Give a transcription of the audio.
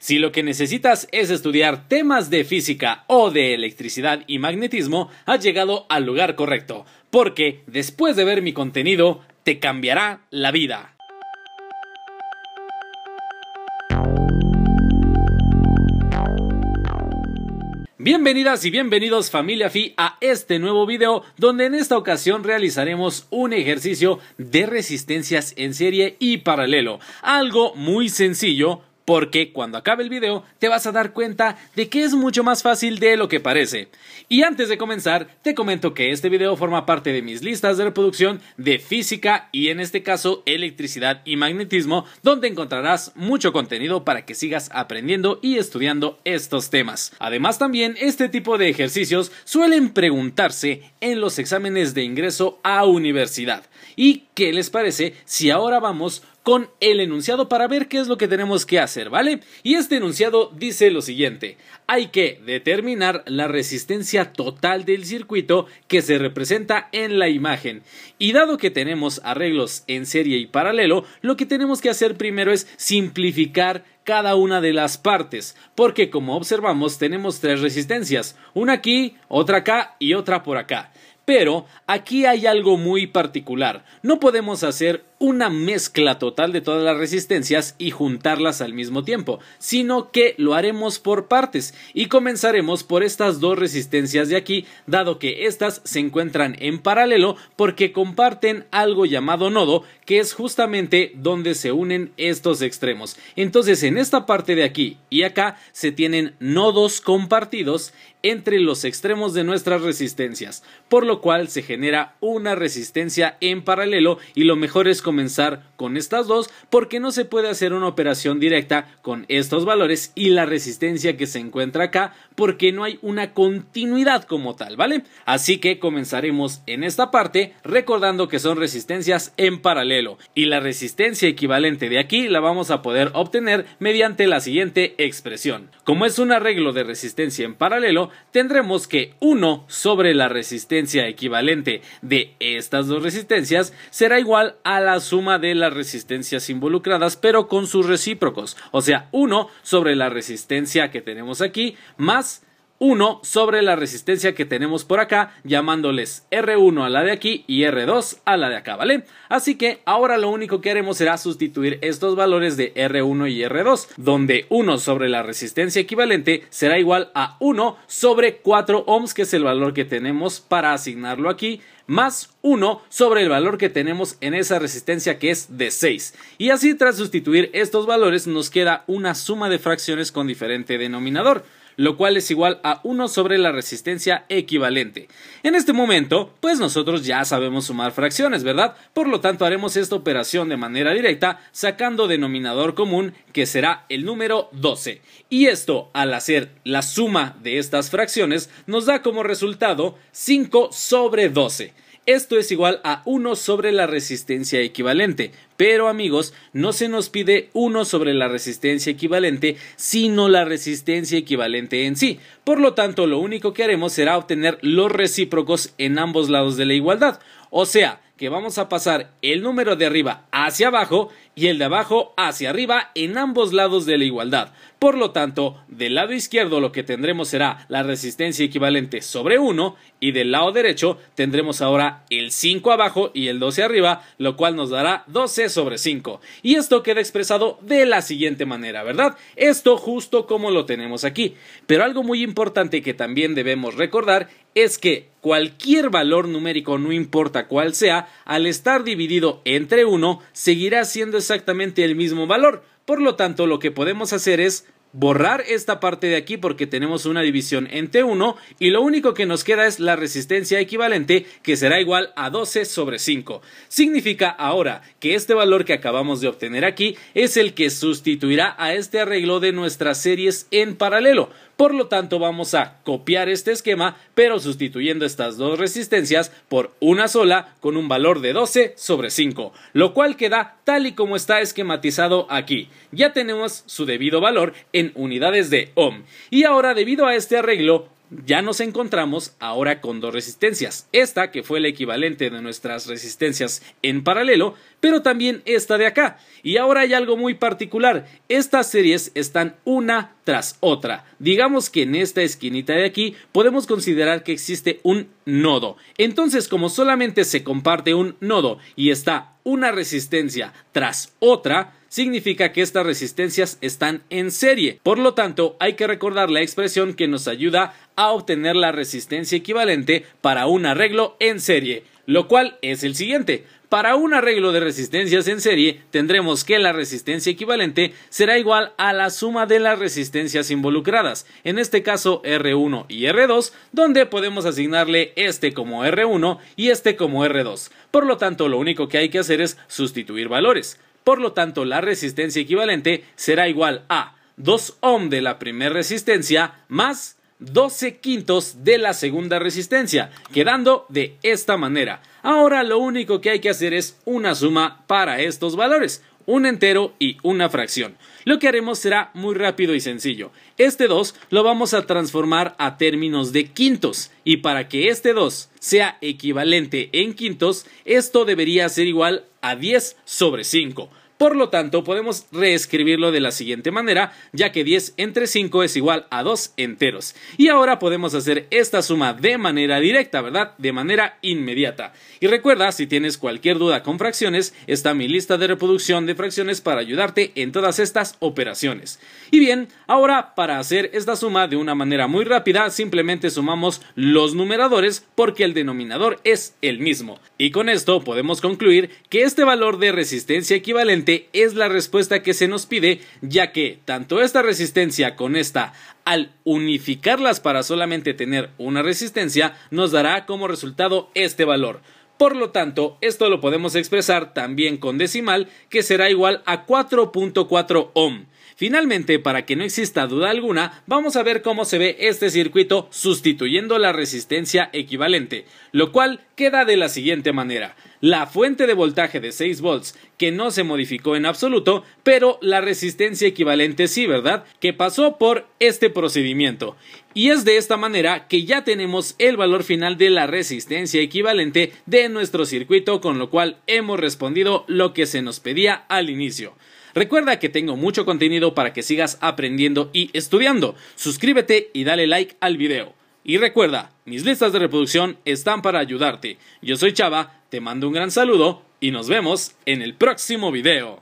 Si lo que necesitas es estudiar temas de física o de electricidad y magnetismo, has llegado al lugar correcto, porque después de ver mi contenido, te cambiará la vida. Bienvenidas y bienvenidos familia Fi a este nuevo video donde en esta ocasión realizaremos un ejercicio de resistencias en serie y paralelo, algo muy sencillo porque cuando acabe el video te vas a dar cuenta de que es mucho más fácil de lo que parece. Y antes de comenzar, te comento que este video forma parte de mis listas de reproducción de física y en este caso electricidad y magnetismo, donde encontrarás mucho contenido para que sigas aprendiendo y estudiando estos temas. Además también este tipo de ejercicios suelen preguntarse en los exámenes de ingreso a universidad. ¿Y qué les parece si ahora vamos con el enunciado para ver qué es lo que tenemos que hacer, ¿vale? Y este enunciado dice lo siguiente, hay que determinar la resistencia total del circuito que se representa en la imagen. Y dado que tenemos arreglos en serie y paralelo, lo que tenemos que hacer primero es simplificar cada una de las partes, porque como observamos tenemos tres resistencias, una aquí, otra acá y otra por acá. Pero aquí hay algo muy particular. No podemos hacer una mezcla total de todas las resistencias y juntarlas al mismo tiempo, sino que lo haremos por partes y comenzaremos por estas dos resistencias de aquí, dado que estas se encuentran en paralelo porque comparten algo llamado nodo, que es justamente donde se unen estos extremos. Entonces, en esta parte de aquí y acá se tienen nodos compartidos entre los extremos de nuestras resistencias, por lo cual se genera una resistencia en paralelo y lo mejor es comenzar con estas dos porque no se puede hacer una operación directa con estos valores y la resistencia que se encuentra acá porque no hay una continuidad como tal, ¿vale? Así que comenzaremos en esta parte recordando que son resistencias en paralelo y la resistencia equivalente de aquí la vamos a poder obtener mediante la siguiente expresión. Como es un arreglo de resistencia en paralelo, tendremos que 1 sobre la resistencia equivalente de estas dos resistencias será igual a la suma de las resistencias involucradas, pero con sus recíprocos, o sea, 1 sobre la resistencia que tenemos aquí, más 1 sobre la resistencia que tenemos por acá, llamándoles R1 a la de aquí y R2 a la de acá, ¿vale? Así que ahora lo único que haremos será sustituir estos valores de R1 y R2, donde 1 sobre la resistencia equivalente será igual a 1 sobre 4 ohms, que es el valor que tenemos para asignarlo aquí, más 1 sobre el valor que tenemos en esa resistencia que es de 6. Y así tras sustituir estos valores nos queda una suma de fracciones con diferente denominador lo cual es igual a 1 sobre la resistencia equivalente. En este momento, pues nosotros ya sabemos sumar fracciones, ¿verdad? Por lo tanto, haremos esta operación de manera directa sacando denominador común que será el número 12. Y esto, al hacer la suma de estas fracciones, nos da como resultado 5 sobre 12. Esto es igual a 1 sobre la resistencia equivalente. Pero amigos, no se nos pide 1 sobre la resistencia equivalente, sino la resistencia equivalente en sí. Por lo tanto, lo único que haremos será obtener los recíprocos en ambos lados de la igualdad. O sea, que vamos a pasar el número de arriba hacia abajo y el de abajo hacia arriba en ambos lados de la igualdad. Por lo tanto, del lado izquierdo lo que tendremos será la resistencia equivalente sobre 1 y del lado derecho tendremos ahora el 5 abajo y el 12 arriba, lo cual nos dará 12 sobre 5. Y esto queda expresado de la siguiente manera, ¿verdad? Esto justo como lo tenemos aquí. Pero algo muy importante que también debemos recordar es que cualquier valor numérico, no importa cuál sea, al estar dividido entre 1, seguirá siendo exactamente el mismo valor por lo tanto, lo que podemos hacer es borrar esta parte de aquí porque tenemos una división en T1 y lo único que nos queda es la resistencia equivalente que será igual a 12 sobre 5. Significa ahora que este valor que acabamos de obtener aquí es el que sustituirá a este arreglo de nuestras series en paralelo. Por lo tanto vamos a copiar este esquema pero sustituyendo estas dos resistencias por una sola con un valor de 12 sobre 5, lo cual queda tal y como está esquematizado aquí. Ya tenemos su debido valor en unidades de ohm. Y ahora, debido a este arreglo, ya nos encontramos ahora con dos resistencias. Esta, que fue el equivalente de nuestras resistencias en paralelo, pero también esta de acá. Y ahora hay algo muy particular. Estas series están una tras otra. Digamos que en esta esquinita de aquí podemos considerar que existe un nodo. Entonces, como solamente se comparte un nodo y está una resistencia tras otra, significa que estas resistencias están en serie. Por lo tanto, hay que recordar la expresión que nos ayuda a obtener la resistencia equivalente para un arreglo en serie, lo cual es el siguiente. Para un arreglo de resistencias en serie, tendremos que la resistencia equivalente será igual a la suma de las resistencias involucradas, en este caso R1 y R2, donde podemos asignarle este como R1 y este como R2. Por lo tanto, lo único que hay que hacer es sustituir valores. Por lo tanto, la resistencia equivalente será igual a 2 ohm de la primera resistencia más 12 quintos de la segunda resistencia, quedando de esta manera. Ahora lo único que hay que hacer es una suma para estos valores, un entero y una fracción. Lo que haremos será muy rápido y sencillo. Este 2 lo vamos a transformar a términos de quintos y para que este 2 sea equivalente en quintos, esto debería ser igual a 10 sobre 5. Por lo tanto, podemos reescribirlo de la siguiente manera, ya que 10 entre 5 es igual a 2 enteros. Y ahora podemos hacer esta suma de manera directa, ¿verdad? De manera inmediata. Y recuerda, si tienes cualquier duda con fracciones, está mi lista de reproducción de fracciones para ayudarte en todas estas operaciones. Y bien, ahora para hacer esta suma de una manera muy rápida, simplemente sumamos los numeradores porque el denominador es el mismo. Y con esto podemos concluir que este valor de resistencia equivalente es la respuesta que se nos pide, ya que tanto esta resistencia con esta, al unificarlas para solamente tener una resistencia, nos dará como resultado este valor. Por lo tanto, esto lo podemos expresar también con decimal, que será igual a 4.4 ohm. Finalmente, para que no exista duda alguna, vamos a ver cómo se ve este circuito sustituyendo la resistencia equivalente, lo cual queda de la siguiente manera. La fuente de voltaje de 6 volts, que no se modificó en absoluto, pero la resistencia equivalente sí, ¿verdad? Que pasó por este procedimiento. Y es de esta manera que ya tenemos el valor final de la resistencia equivalente de nuestro circuito, con lo cual hemos respondido lo que se nos pedía al inicio. Recuerda que tengo mucho contenido para que sigas aprendiendo y estudiando. Suscríbete y dale like al video. Y recuerda, mis listas de reproducción están para ayudarte. Yo soy Chava, te mando un gran saludo y nos vemos en el próximo video.